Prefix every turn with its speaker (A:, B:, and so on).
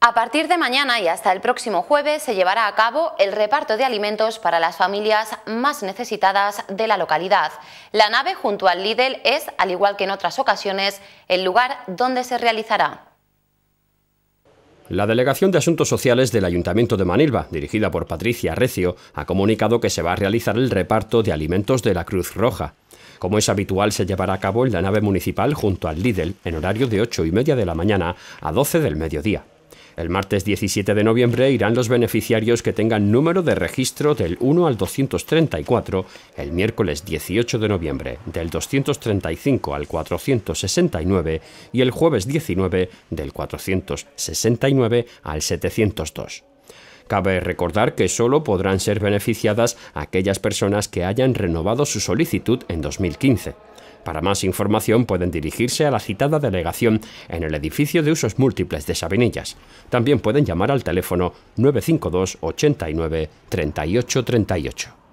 A: A partir de mañana y hasta el próximo jueves se llevará a cabo el reparto de alimentos para las familias más necesitadas de la localidad. La nave junto al Lidl es, al igual que en otras ocasiones, el lugar donde se realizará.
B: La Delegación de Asuntos Sociales del Ayuntamiento de Manilva, dirigida por Patricia Recio, ha comunicado que se va a realizar el reparto de alimentos de la Cruz Roja. Como es habitual, se llevará a cabo en la nave municipal junto al Lidl en horario de 8 y media de la mañana a 12 del mediodía. El martes 17 de noviembre irán los beneficiarios que tengan número de registro del 1 al 234, el miércoles 18 de noviembre del 235 al 469 y el jueves 19 del 469 al 702. Cabe recordar que solo podrán ser beneficiadas aquellas personas que hayan renovado su solicitud en 2015. Para más información pueden dirigirse a la citada delegación en el edificio de usos múltiples de Sabinillas. También pueden llamar al teléfono 952 89 38 38.